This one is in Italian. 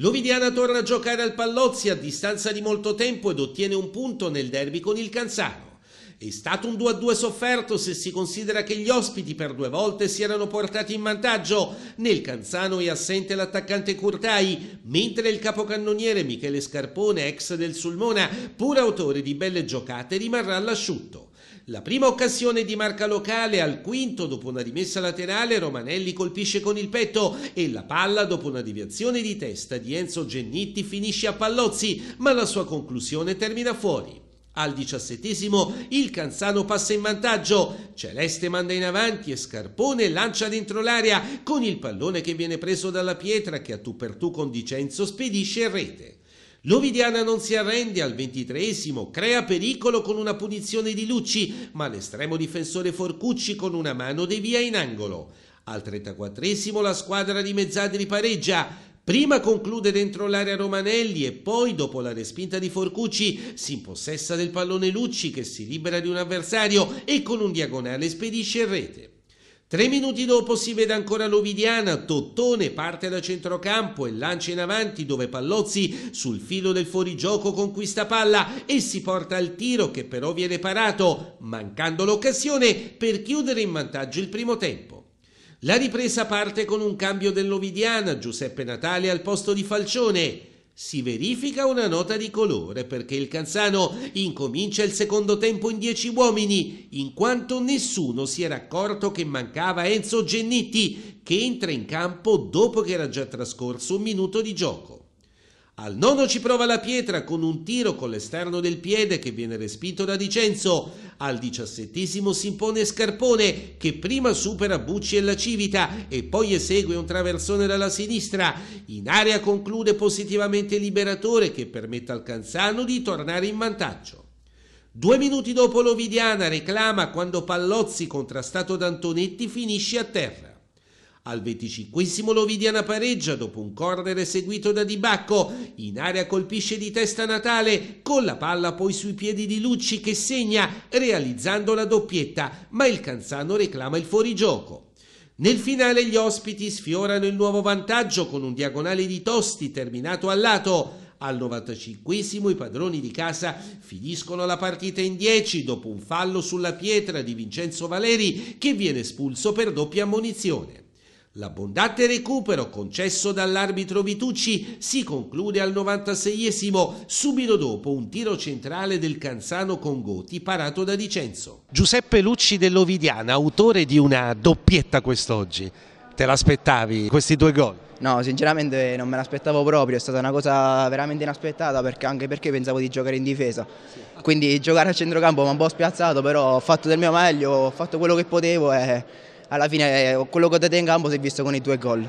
L'Ovidiana torna a giocare al Pallozzi a distanza di molto tempo ed ottiene un punto nel derby con il Canzano. È stato un 2-2 sofferto se si considera che gli ospiti per due volte si erano portati in vantaggio. Nel Canzano è assente l'attaccante Curtai, mentre il capocannoniere Michele Scarpone, ex del Sulmona, pur autore di belle giocate, rimarrà all'asciutto. La prima occasione di marca locale al quinto dopo una rimessa laterale Romanelli colpisce con il petto e la palla dopo una deviazione di testa di Enzo Gennitti finisce a Pallozzi ma la sua conclusione termina fuori. Al diciassettesimo il Canzano passa in vantaggio, Celeste manda in avanti e Scarpone lancia dentro l'area con il pallone che viene preso dalla pietra che a tu per tu con Dicenzo spedisce in rete. Lovidiana non si arrende al ventitreesimo, crea pericolo con una punizione di Lucci, ma l'estremo difensore Forcucci con una mano devia in angolo. Al trentaquattresimo la squadra di Mezzadri pareggia. Prima conclude dentro l'area Romanelli e poi, dopo la respinta di Forcucci, si impossessa del pallone Lucci che si libera di un avversario e con un diagonale spedisce in rete. Tre minuti dopo si vede ancora l'Ovidiana, Tottone parte da centrocampo e lancia in avanti dove Pallozzi sul filo del fuorigioco conquista palla e si porta al tiro che però viene parato, mancando l'occasione per chiudere in vantaggio il primo tempo. La ripresa parte con un cambio dell'Ovidiana, Giuseppe Natale al posto di Falcione si verifica una nota di colore perché il Canzano incomincia il secondo tempo in dieci uomini, in quanto nessuno si era accorto che mancava Enzo Gennitti, che entra in campo dopo che era già trascorso un minuto di gioco. Al nono ci prova la pietra con un tiro con l'esterno del piede che viene respinto da Dicenzo. Al diciassettesimo si impone Scarpone che prima supera Bucci e la Civita e poi esegue un traversone dalla sinistra. In area conclude positivamente Liberatore che permette al Canzano di tornare in vantaggio. Due minuti dopo l'Ovidiana reclama quando Pallozzi, contrastato da Antonetti, finisce a terra. Al 25 Lovidiana pareggia dopo un corner seguito da Dibacco. In area colpisce di testa Natale, con la palla poi sui piedi di Lucci che segna, realizzando la doppietta, ma il Canzano reclama il fuorigioco. Nel finale gli ospiti sfiorano il nuovo vantaggio con un diagonale di Tosti terminato a lato. Al 95 i padroni di casa finiscono la partita in 10 dopo un fallo sulla pietra di Vincenzo Valeri che viene espulso per doppia ammonizione. L'abbondante recupero concesso dall'arbitro Vitucci si conclude al 96esimo, subito dopo un tiro centrale del Canzano con Goti parato da Dicenzo. Giuseppe Lucci dell'Ovidiana, autore di una doppietta quest'oggi. Te l'aspettavi questi due gol? No, sinceramente non me l'aspettavo proprio, è stata una cosa veramente inaspettata perché, anche perché pensavo di giocare in difesa. Quindi giocare a centrocampo mi ha un po' spiazzato, però ho fatto del mio meglio, ho fatto quello che potevo e alla fine eh, quello che ho detto in campo si è visto con i tuoi gol.